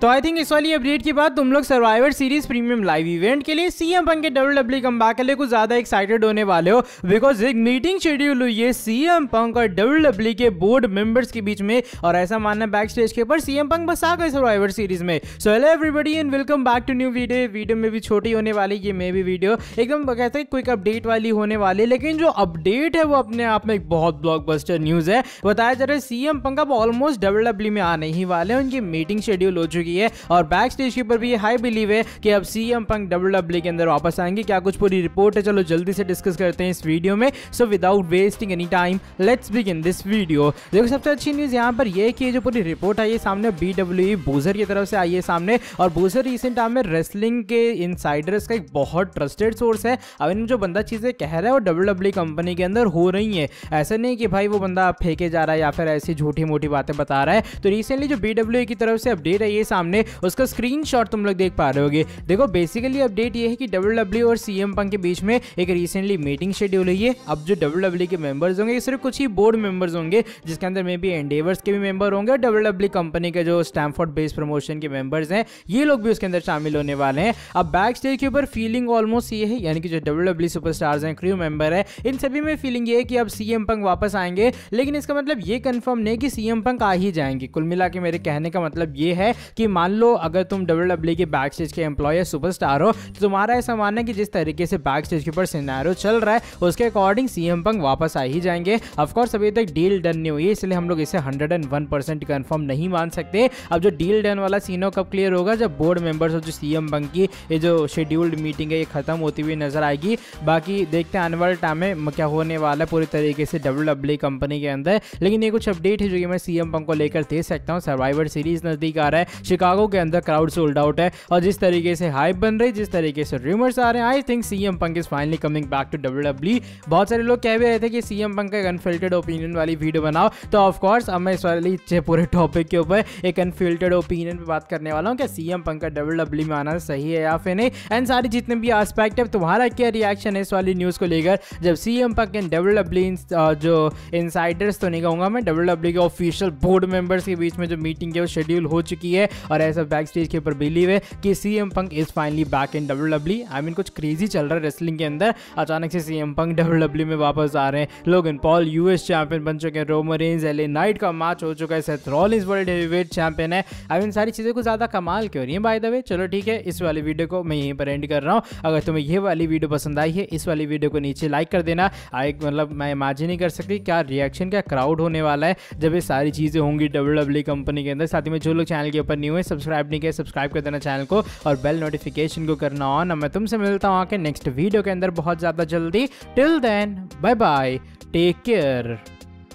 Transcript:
तो I think इस वाली अपडेट के बाद तुम लोग survivor series premium live event के लिए सीएम पंक के डब्ल्यू डब्ल्यू कम के लिए कुछ ज्यादा एक्साइटेड होने वाले हो बिकॉज एक मीटिंग शेड्यूल हुई है सीएम पंक और डब्ल्यू डब्ल्यू के बोर्ड मेंबर्स के बीच में और ऐसा मानना बैक स्टेज के ऊपर सीएम पंक बस आ गए सर्वाइवर सीरीज में so hello everybody and welcome back to new video video में भी छोटी होने वाली ये मे भी वीडियो एकदम कहते हैं क्विक अपडेट वाली होने वाली लेकिन जो अपडेट है वो अपने आप में एक बहुत बस्टर न्यूज है बताया जा रहा है सीएम पंक अब ऑलमोस्ट डब्ल्यू में आने ही वाले हैं उनकी मीटिंग शेड्यूल हो चुकी चुकी है और बैक स्टेज के ऊपर भी ये हाई बिलीव है कि अब C M Punk W W के अंदर वापस आएंगे क्या कुछ पूरी रिपोर्ट है चलो जल्दी से डिस्कस करते हैं इस वीडियो में so without wasting any time let's begin this video देखो सबसे अच्छी न्यूज़ यहाँ पर यह कि जो पूरी रिपोर्ट आई है सामने बी डब्ल्यू बूजर की तरफ से आई है सामने और बूजर रिसेंट टाइम में रेसलिंग के इनसाइडर्स का एक बहुत ट्रस्टेड सोर्स है अब इन जो बंदा चीज़ें कह रहा है वो डब्ल्यू डब्ल्यू कंपनी के अंदर हो रही है ऐसा नहीं कि भाई वो बंदा फेंके जा रहा है या फिर ऐसी झूठी मोटी बातें बता रहा है तो रिसेंटली जो बी डब्ल्यू e की तरफ से अपडेट आई है सामने उसका स्क्रीन तुम लोग देख पा रहे होगे देखो बेसिकली अपडेट ये है कि डब्ल्यू e और सीएम पंक के बीच में एक रिसेंटली मीटिंग शेड्यूल हुई है अब जो डब्ल्यू e के मेंबर्स होंगे ये सिर्फ कुछ ही बोर्ड मेंबर्स होंगे जिसके अंदर मे बी एंडेवर्स के भी मेंबर होंगे और डब्ल्यू कंपनी e के जो स्टैमफोर्ड बेस्ड प्रमोशन के मेंबर्स हैं ये लोग भी उसके अंदर शामिल होने वाले हैं अब बैक स्टेज के ऊपर फीलिंग ऑलमोस्ट ये है यानी कि जो डब्ल्यू डब्ल्यू सुपर सुपरस्टार्स हैं क्रू मेंबर है इन सभी में फीलिंग ये है कि अब सीएम पंक वापस आएंगे लेकिन इसका मतलब ये कन्फर्म नहीं कि सीएम पंक आ ही जाएंगे कुल मिला मेरे कहने का मतलब ये है कि मान लो अगर तुम डब्ल्यू डब्ल्यू e के बैक स्टेज के एम्प्लॉय या सुपरस्टार हो तो तुम्हारा ऐसा मानना है कि जिस तरीके से बैक स्टेज के ऊपर सिनारो चल रहा है उसके अकॉर्डिंग सी एम पंग वापस आ ही जाएंगे ऑफकोर्स अभी तक डील डन नहीं हुई है इसलिए हम लोग इसे hundred and one percent confirm नहीं मान सकते अब जो डील डन वाला सीन हो कब क्लियर होगा जब बोर्ड मेंबर्स और जो सी एम पंग की ये जो शेड्यूल्ड मीटिंग है ये खत्म होती हुई नजर आएगी बाकी देखते हैं आने वाले टाइम में क्या होने वाला है पूरी तरीके से डब्ल्यू डब्ल्यू कंपनी के अंदर लेकिन ये कुछ अपडेट है जो कि मैं सी एम पंग को लेकर दे सकता हूँ सर्वाइवर सीरीज नजदीक आ रहा है शिकागो के अंदर क्राउड सोल्ड आउट है और जिस तरीके से हाइप बन रही जिस तरीके से रूमर्स आ रहे हैं I think CM Punk is finally coming back to W W बहुत सारे लोग कह भी रहे थे कि सीएम पंक एक अनफिल्टेड ओपिनियन वाली वीडियो बनाओ तो ऑफकोर्स अब मैं इस वाली पूरे टॉपिक के ऊपर एक अनफिल्टेड ओपिनियन पर बात करने वाला हूँ कि सीएम पंक का डब्ल्यू डब्ल्यू e में आना सही है या फिर नहीं एंड सारे जितने भी आस्पेक्ट है तुम्हारा क्या रिएक्शन है इस वाली न्यूज़ को लेकर जब CM Punk and W W जो इनसाइडर्स तो नहीं कहूँगा मैं डब्ल्यू डब्ल्यू e के ऑफिशियल बोर्ड मेंबर्स के बीच में जो मीटिंग है वो शेड्यूल हो चुकी है और ऐसा बैक स्टेज के ऊपर बिलीव है कि C M Punk is finally back in W W I mean कुछ क्रेजी चल रहा है रेसलिंग के अंदर अचानक से C M Punk W W में वापस आ रहे हैं लोग इन पॉल यूएस चैंपियन बन चुके हैं रोमरेंज ए नाइट का मैच हो चुका है Seth is world weight champion है आई मीन सारी चीज़ें कुछ ज़्यादा कमाल क्यों रही है बाय द वे चलो ठीक है इस वाली वीडियो को मैं यहीं पर एंड कर रहा हूँ अगर तुम्हें ये वाली वीडियो पसंद आई है इस वाली वीडियो को नीचे लाइक कर देना आई मतलब मैं इमेजिन नहीं कर सकती क्या रिएक्शन क्या क्राउड होने वाला है जब ये सारी चीज़ें होंगी डब्ल्यू कंपनी e के अंदर साथ ही में जो लोग चैनल के ऊपर न्यू न्यू है सब्सक्राइब नहीं किया सब्सक्राइब कर देना चैनल को और बेल नोटिफिकेशन को करना ऑन मैं तुमसे मिलता हूँ आके नेक्स्ट वीडियो के अंदर बहुत ज़्यादा जल्दी till then bye bye take care